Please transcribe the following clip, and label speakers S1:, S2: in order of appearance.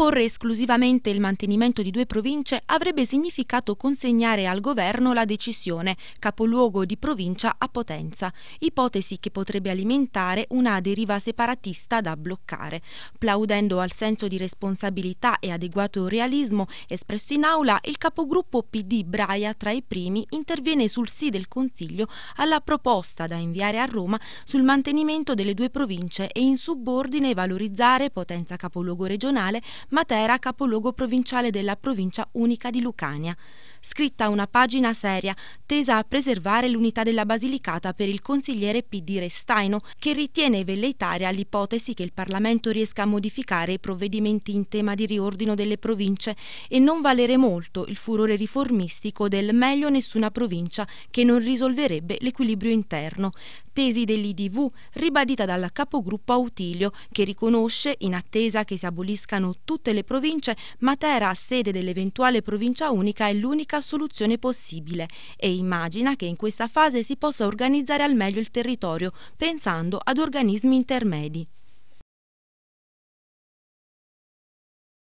S1: Proporre esclusivamente il mantenimento di due province avrebbe significato consegnare al governo la decisione, capoluogo di provincia a Potenza, ipotesi che potrebbe alimentare una deriva separatista da bloccare. Plaudendo al senso di responsabilità e adeguato realismo espresso in aula, il capogruppo PD Braia tra i primi interviene sul sì del Consiglio alla proposta da inviare a Roma sul mantenimento delle due province e in subordine valorizzare Potenza capoluogo regionale Matera capoluogo provinciale della provincia unica di Lucania. Scritta una pagina seria, tesa a preservare l'unità della Basilicata per il consigliere PD Restaino, che ritiene velleitaria l'ipotesi che il Parlamento riesca a modificare i provvedimenti in tema di riordino delle province e non valere molto il furore riformistico del meglio nessuna provincia che non risolverebbe l'equilibrio interno. Tesi dell'IDV ribadita dal capogruppo Autilio, che riconosce, in attesa che si aboliscano tutte le province, Matera, sede dell'eventuale provincia unica, è l'unica soluzione possibile e immagina che in questa fase si possa organizzare al meglio il territorio, pensando ad organismi intermedi.